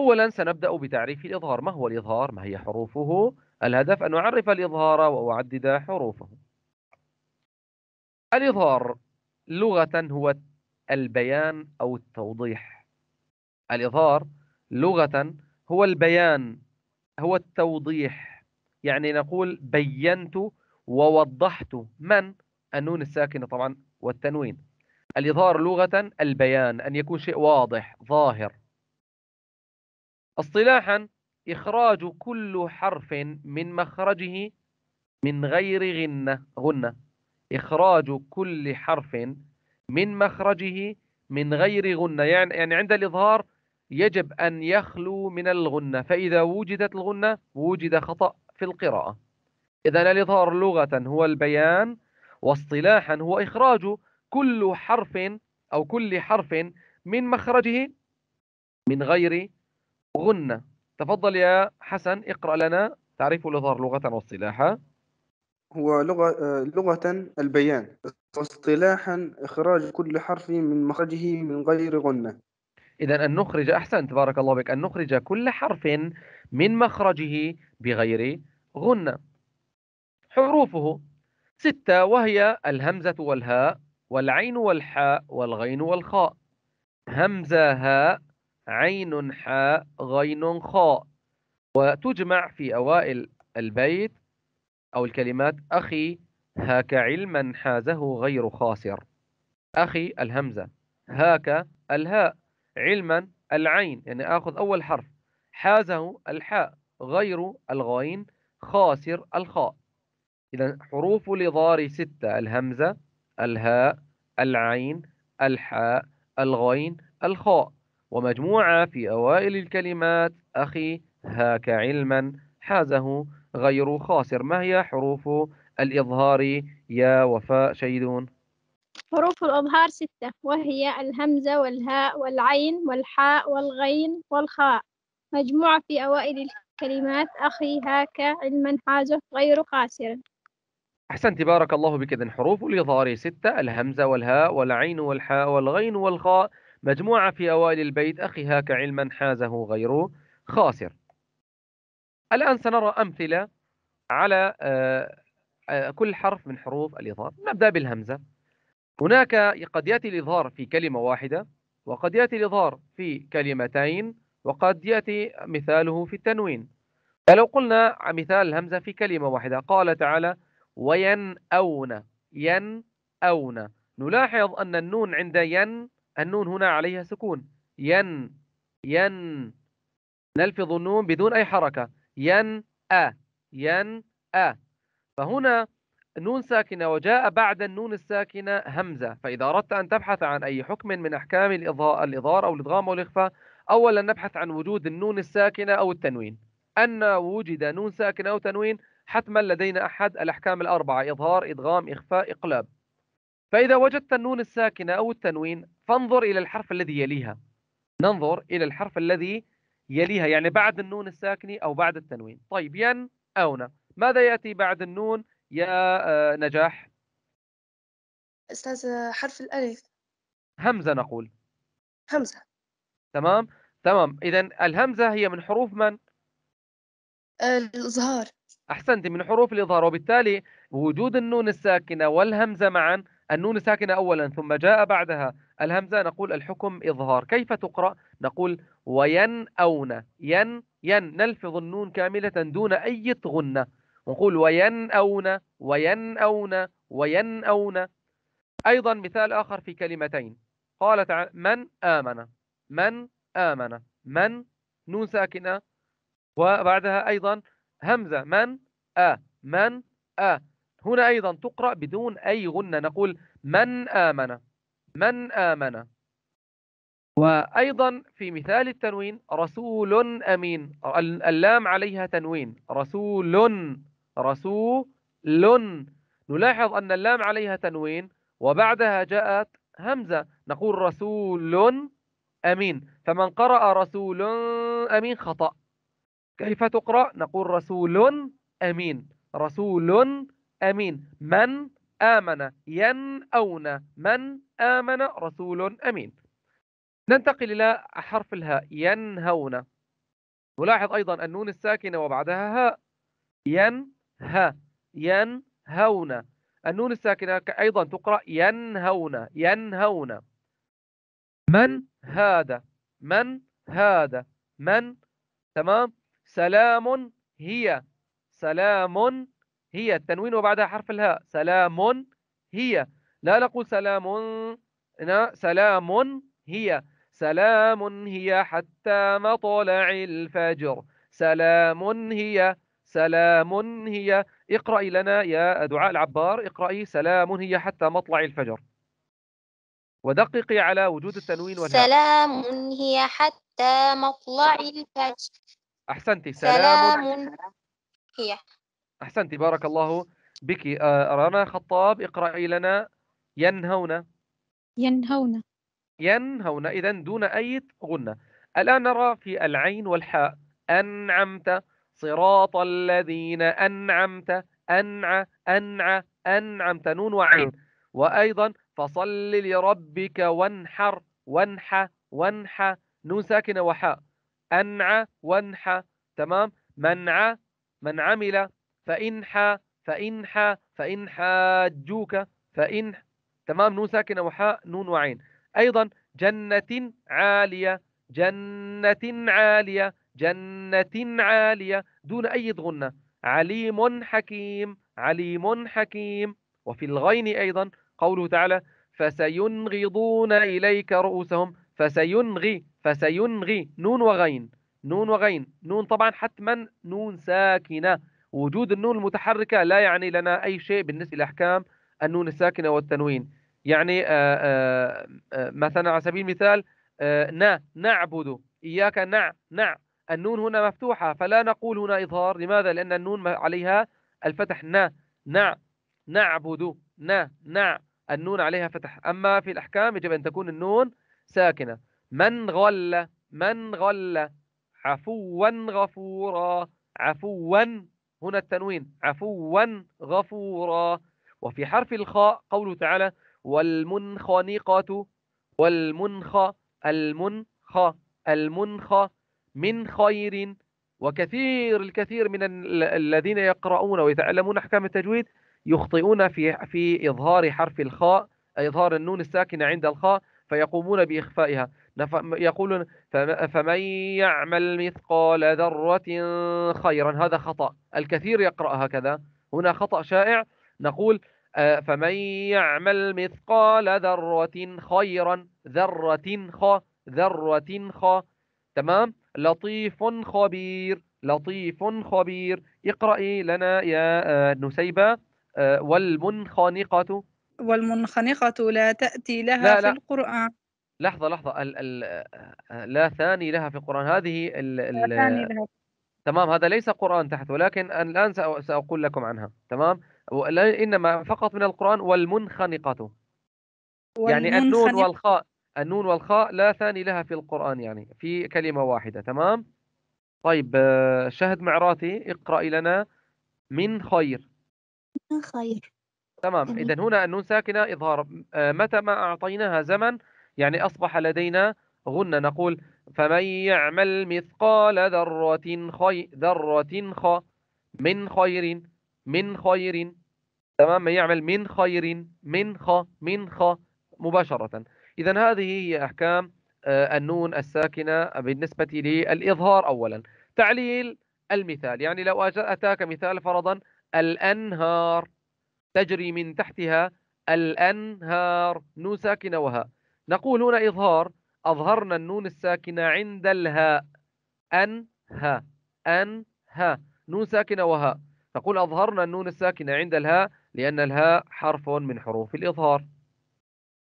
أولا سنبدأ بتعريف الإظهار ما هو الإظهار؟ ما هي حروفه؟ الهدف أن أعرف الإظهار وأعدد حروفه الإظهار لغة هو البيان أو التوضيح الإظهار لغة هو البيان هو التوضيح يعني نقول بينت ووضحت من النون الساكنة طبعا والتنوين الإظهار لغة البيان أن يكون شيء واضح ظاهر اصطلاحا إخراج كل حرف من مخرجه من غير غنة غنة إخراج كل حرف من مخرجه من غير غنة يعني يعني عند الإظهار يجب أن يخلو من الغنة فإذا وجدت الغنة وجد خطأ في القراءة إذا الإظهار لغة هو البيان واصطلاحا هو إخراج كل حرف أو كل حرف من مخرجه من غير غنة تفضل يا حسن اقرأ لنا تعريف الإظهار لغة واصطلاحا هو لغة, لغة البيان واصطلاحا إخراج كل حرف من مخرجه من غير غنة إذا أن نخرج أحسن تبارك الله بك أن نخرج كل حرف من مخرجه بغير غنة حروفه ستة وهي الهمزة والهاء والعين والحاء والغين والخاء همزة هاء عين حاء غين خاء وتجمع في أوائل البيت أو الكلمات أخي هاك علما حازه غير خاسر أخي الهمزة هاك الهاء علما العين يعني آخذ أول حرف حازه الحاء غير الغين خاسر الخاء إذا حروف لضار ستة الهمزة الهاء العين الحاء الغين الخاء ومجموعة في أوائل الكلمات أخي هاك علما حازه غير خاسر ما هي حروف الإظهار يا وفاء شيدون حروف الإظهار ستة وهي الهمزة والهاء والعين والحاء والغين والخاء مجموعة في أوائل الكلمات أخي هاك علما حازه غير خاسر أحسنت بارك الله بك إذن حروف الإظهار ستة الهمزة والهاء والعين والحاء والغين والخاء مجموعة في أوائل البيت أخي هاك علما حازه غيره خاسر الآن سنرى أمثلة على آه، آه، كل حرف من حروف الإظهار نبدأ بالهمزة هناك قد يأتي الإظهار في كلمة واحدة وقد يأتي الإظهار في كلمتين وقد يأتي مثاله في التنوين فلو قلنا مثال الهمزة في كلمة واحدة قال تعالى وينأون ينأون نلاحظ أن النون عند ين النون هنا عليها سكون ين ين نلفظ النون بدون أي حركة ين أ ين أ فهنا نون ساكنة وجاء بعد النون الساكنة همزة فإذا أردت أن تبحث عن أي حكم من أحكام الإظهار أو الإدغام أو الإخفاء أولا نبحث عن وجود النون الساكنة أو التنوين أن وجد نون ساكنة أو تنوين حتما لدينا أحد الأحكام الأربعة إظهار إدغام إخفاء إقلاب فإذا وجدت النون الساكنة أو التنوين فانظر إلى الحرف الذي يليها ننظر إلى الحرف الذي يليها يعني بعد النون الساكنة أو بعد التنوين طيب ين ن ماذا يأتي بعد النون يا آه، نجاح أستاذ آه، حرف الألف همزة نقول همزة تمام تمام إذا الهمزة هي من حروف من؟ آه، الإظهار أحسنت من حروف الإظهار وبالتالي وجود النون الساكنة والهمزة معا النون ساكنة أولا ثم جاء بعدها الهمزة نقول الحكم إظهار كيف تقرأ نقول وين أون ين ين نلفظ النون كاملة دون أي تغنة نقول وين أون وين أون وين أون أيضا مثال آخر في كلمتين قال تعالى من آمن من آمن من نون ساكنة وبعدها أيضا همزة من آ من آ هنا أيضا تقرأ بدون أي غنة نقول من آمن من آمن وأيضا في مثال التنوين رسول أمين اللام عليها تنوين رسول رسول نلاحظ أن اللام عليها تنوين وبعدها جاءت همزة نقول رسول أمين فمن قرأ رسول أمين خطأ كيف تقرأ نقول رسول أمين رسول أمين من آمن ينأون من آمن رسول أمين ننتقل إلى حرف الهاء ينهون نلاحظ أيضا النون الساكنة وبعدها هاء ينها ينهون النون الساكنة أيضا تقرأ ينهون ينهون من هذا من هذا من تمام سلام هي سلام هي التنوين وبعدها حرف الهاء سلام هي لا نقول سلام سلام هي سلام هي حتى مطلع الفجر سلام هي سلام هي اقرأي لنا يا دعاء العبار اقرأي سلام هي حتى مطلع الفجر ودققي على وجود التنوين والهاء سلام هي حتى مطلع الفجر أحسنتي سلام, سلام هي أحسنت بارك الله بك آه، رنا خطاب اقرأي لنا ينهون ينهون ينهون إذا دون أي غنة الآن نرى في العين والحاء أنعمت صراط الذين أنعمت أنع أنع أنعمت نون وعين نعم. وأيضا فصل لربك وانحر وانحى وانحى نون ساكنة وحاء أنع وانحى تمام منع من عمل فإن حا فإن حا فإن حاجوك فإن تمام نون ساكنة وحاء نون وعين أيضا جنة عالية جنة عالية جنة عالية دون أي ضغنة عليم حكيم عليم حكيم وفي الغين أيضا قوله تعالى فسينغضون إليك رؤوسهم فسينغي فسينغي نون وغين نون وغين نون طبعا حتما نون ساكنة وجود النون المتحركة لا يعني لنا أي شيء بالنسبة لأحكام النون الساكنة والتنوين يعني آه، آه، آه، مثلا على سبيل المثال نا نعبد إياك نع نع النون هنا مفتوحة فلا نقول هنا إظهار لماذا؟ لأن النون عليها الفتح نا نع نعبد نا نع النون عليها فتح أما في الأحكام يجب أن تكون النون ساكنة من غل من غل عفوا غفورا عفوا هنا التنوين عفوا غفورا وفي حرف الخاء قوله تعالى والمنخنقة والمنخ المنخ المنخ من خير وكثير الكثير من الذين يقرؤون ويتعلمون أحكام التجويد يخطئون في في إظهار حرف الخاء إظهار النون الساكنة عند الخاء فيقومون بإخفائها يقول فمن يعمل مثقال ذرة خيرا هذا خطأ الكثير يقرأ هكذا هنا خطأ شائع نقول آه، فمن يعمل مثقال ذرة خيرا ذرة خ ذرة خ تمام لطيف خبير لطيف خبير اقرأي لنا يا آه، نسيبة آه، والمنخنقة والمنخنقة لا تأتي لها لا لا. في القرآن لحظه لحظه ال ال آه، لا ثاني لها في القران هذه ال ال لا ثاني لها تمام هذا ليس قران تحت ولكن الان ساقول لكم عنها تمام انما فقط من القران والمنخنقه يعني النون والخاء النون والخاء لا ثاني لها في القران يعني في كلمه واحده تمام طيب آه، شهد معراتي اقراي لنا من خير من خير تمام اذا هنا النون ساكنه اظهار آه، متى ما اعطيناها زمن يعني أصبح لدينا غنة نقول فمن يعمل مثقال ذرة خي ذرة خ من خير من خير تمام من يعمل من خير من خ من خ مباشرة إذا هذه هي أحكام آه، النون الساكنة بالنسبة للإظهار أولا تعليل المثال يعني لو أتاك مثال فرضا الأنهار تجري من تحتها الأنهار نون ساكنة وهاء نقول هنا إظهار أظهرنا النون الساكنة عند الهاء أن ها أن ها نون ساكنة وهاء نقول أظهرنا النون الساكنة عند الهاء لأن الهاء حرف من حروف الإظهار